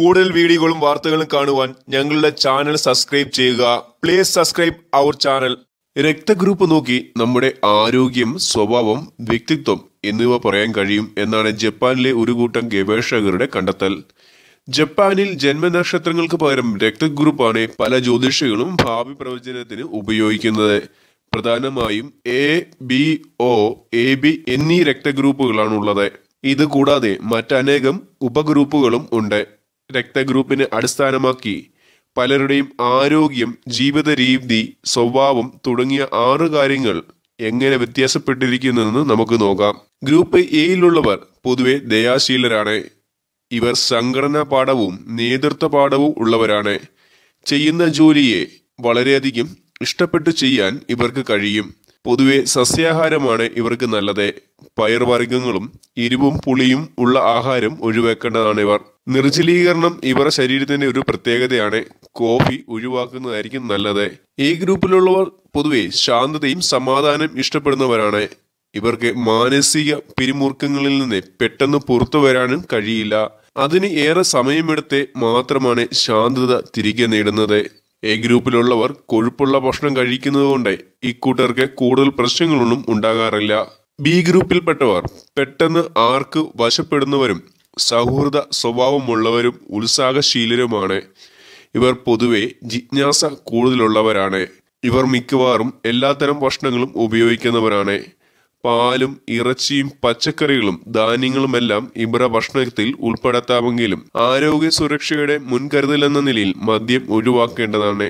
കൂടുതൽ വീഡിയോകളും വാർത്തകളും കാണുവാൻ ഞങ്ങളുടെ ചാനൽ സബ്സ്ക്രൈബ് ചെയ്യുക പ്ലീസ് സബ്സ്ക്രൈബ് അവർ ചാനൽ രക്തഗ്രൂപ്പ് നോക്കി നമ്മുടെ ആരോഗ്യം സ്വഭാവം വ്യക്തിത്വം എന്നിവ പറയാൻ കഴിയും എന്നാണ് ജപ്പാനിലെ ഒരു കൂട്ടം ഗവേഷകരുടെ കണ്ടെത്തൽ ജപ്പാനിൽ ജന്മനക്ഷത്രങ്ങൾക്ക് പകരം രക്തഗ്രൂപ്പാണ് പല ജ്യോതിഷികളും ഭാവി പ്രവചനത്തിന് ഉപയോഗിക്കുന്നത് പ്രധാനമായും A B O A B എന്നീ രക്തഗ്രൂപ്പുകളാണുള്ളത് ഇത് കൂടാതെ മറ്റനേകം ഉപഗ്രൂപ്പുകളും ഉണ്ട് രക്തഗ്രൂപ്പിന് അടിസ്ഥാനമാക്കി പലരുടെയും ആരോഗ്യം ജീവിത രീതി സ്വഭാവം തുടങ്ങിയ ആറ് കാര്യങ്ങൾ എങ്ങനെ വ്യത്യാസപ്പെട്ടിരിക്കുന്നതെന്ന് നമുക്ക് നോക്കാം ഗ്രൂപ്പ് എയിലുള്ളവർ പൊതുവെ ദയാശീലരാണ് ഇവർ സംഘടനാ പാഠവും നേതൃത്വ പാഠവും ഉള്ളവരാണ് ചെയ്യുന്ന ജോലിയെ വളരെയധികം ഇഷ്ടപ്പെട്ട് ചെയ്യാൻ ഇവർക്ക് കഴിയും പൊതുവെ സസ്യാഹാരമാണ് ഇവർക്ക് നല്ലത് പയർവർഗ്ഗങ്ങളും എരിവും പുളിയും ഉള്ള ആഹാരം ഒഴിവാക്കേണ്ടതാണ് ഇവർ നിർജ്ജലീകരണം ഇവരുടെ ശരീരത്തിന്റെ ഒരു പ്രത്യേകതയാണ് കോഫി ഒഴിവാക്കുന്നതായിരിക്കും നല്ലത് ഈ ഗ്രൂപ്പിലുള്ളവർ പൊതുവെ ശാന്തതയും സമാധാനം ഇഷ്ടപ്പെടുന്നവരാണ് ഇവർക്ക് മാനസിക പിരിമുറുക്കങ്ങളിൽ നിന്ന് പെട്ടെന്ന് പുറത്തു വരാനും കഴിയില്ല അതിന് ഏറെ സമയമെടുത്ത് മാത്രമാണ് ശാന്തത തിരികെ നേടുന്നത് എ ഗ്രൂപ്പിലുള്ളവർ കൊഴുപ്പുള്ള ഭക്ഷണം കഴിക്കുന്നതുകൊണ്ട് ഇക്കൂട്ടർക്ക് കൂടുതൽ പ്രശ്നങ്ങളൊന്നും ഉണ്ടാകാറില്ല ബി ഗ്രൂപ്പിൽപ്പെട്ടവർ പെട്ടെന്ന് ആർക്ക് വശപ്പെടുന്നവരും സൗഹൃദ സ്വഭാവമുള്ളവരും ഉത്സാഹശീലരുമാണ് ഇവർ പൊതുവെ ജിജ്ഞാസ കൂടുതലുള്ളവരാണ് ഇവർ മിക്കവാറും എല്ലാത്തരം ഭക്ഷണങ്ങളും ഉപയോഗിക്കുന്നവരാണ് പാലും ഇറച്ചിയും പച്ചക്കറികളും ധാന്യങ്ങളുമെല്ലാം ഇവരുടെ ഭക്ഷണത്തിൽ ഉൾപ്പെടുത്താമെങ്കിലും ആരോഗ്യ സുരക്ഷയുടെ മുൻകരുതലെന്ന നിലയിൽ മദ്യം ഒഴിവാക്കേണ്ടതാണ്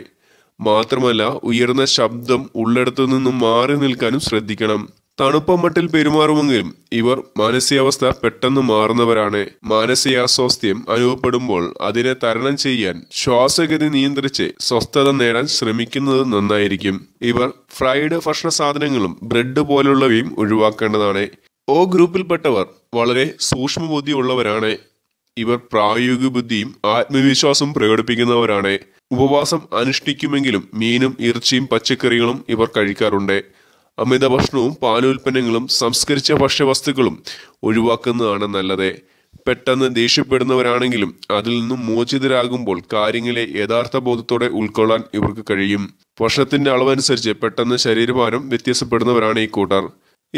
മാത്രമല്ല ഉയർന്ന ശബ്ദം ഉള്ളിടത്തു നിന്നും മാറി നിൽക്കാനും ശ്രദ്ധിക്കണം തണുപ്പം മട്ടിൽ പെരുമാറുമെങ്കിലും ഇവർ മാനസികാവസ്ഥ പെട്ടെന്ന് മാറുന്നവരാണ് മാനസികാസ്വാസ്ഥ്യം അനുഭവപ്പെടുമ്പോൾ അതിനെ തരണം ചെയ്യാൻ ശ്വാസഗതി നിയന്ത്രിച്ച് സ്വസ്ഥത നേടാൻ ശ്രമിക്കുന്നത് നന്നായിരിക്കും ഇവർ ഫ്രൈഡ് ഭക്ഷണ സാധനങ്ങളും ബ്രെഡ് പോലുള്ളവയും ഒഴിവാക്കേണ്ടതാണ് ഓ ഗ്രൂപ്പിൽപ്പെട്ടവർ വളരെ സൂക്ഷ്മബുദ്ധിയുള്ളവരാണ് ഇവർ പ്രായോഗിക ബുദ്ധിയും ആത്മവിശ്വാസവും പ്രകടിപ്പിക്കുന്നവരാണ് ഉപവാസം അനുഷ്ഠിക്കുമെങ്കിലും മീനും ഇറച്ചിയും പച്ചക്കറികളും ഇവർ കഴിക്കാറുണ്ട് അമിത ഭക്ഷണവും പാലുൽപ്പന്നങ്ങളും സംസ്കരിച്ച ഭക്ഷ്യവസ്തുക്കളും ഒഴിവാക്കുന്നതാണ് നല്ലത് പെട്ടെന്ന് ദേഷ്യപ്പെടുന്നവരാണെങ്കിലും അതിൽ നിന്നും മോചിതരാകുമ്പോൾ കാര്യങ്ങളെ യഥാർത്ഥ ബോധത്തോടെ ഉൾക്കൊള്ളാൻ ഇവർക്ക് കഴിയും വർഷത്തിന്റെ അളവനുസരിച്ച് പെട്ടെന്ന് ശരീരഭാരം വ്യത്യാസപ്പെടുന്നവരാണ് ഈ കൂട്ടർ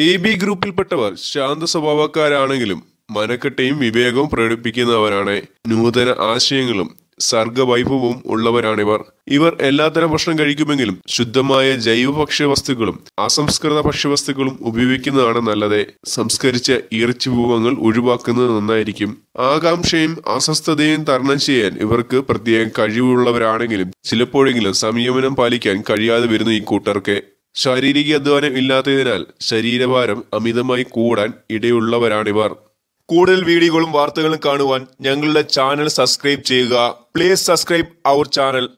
എ ബി ഗ്രൂപ്പിൽപ്പെട്ടവർ ശാന്ത സ്വഭാവക്കാരാണെങ്കിലും മനക്കെട്ടയും വിവേകവും പ്രകടിപ്പിക്കുന്നവരാണ് നൂതന ആശയങ്ങളും സർഗവൈഭവവും ഉള്ളവരാണിവർ ഇവർ എല്ലാത്തരം ഭക്ഷണം കഴിക്കുമെങ്കിലും ശുദ്ധമായ ജൈവ ഭക്ഷ്യവസ്തുക്കളും അസംസ്കൃത ഭക്ഷ്യവസ്തുക്കളും ഉപയോഗിക്കുന്നതാണ് നല്ലത് സംസ്കരിച്ച ഇറച്ചി വിഭവങ്ങൾ ഒഴിവാക്കുന്നത് നന്നായിരിക്കും ആകാംക്ഷയും അസ്വസ്ഥതയും തരണം ചെയ്യാൻ ഇവർക്ക് പ്രത്യേകം കഴിവുള്ളവരാണെങ്കിലും ചിലപ്പോഴെങ്കിലും സംയമനം പാലിക്കാൻ കഴിയാതെ വരുന്നു ഈ കൂട്ടർക്ക് ശാരീരിക അധ്വാനം ഇല്ലാത്തതിനാൽ ശരീരഭാരം അമിതമായി കൂടാൻ ഇടയുള്ളവരാണിവർ കൂടുതൽ വീഡിയോകളും വാർത്തകളും കാണുവാൻ ഞങ്ങളുടെ ചാനൽ സബ്സ്ക്രൈബ് ചെയ്യുക പ്ലീസ് സബ്സ്ക്രൈബ് അവർ ചാനൽ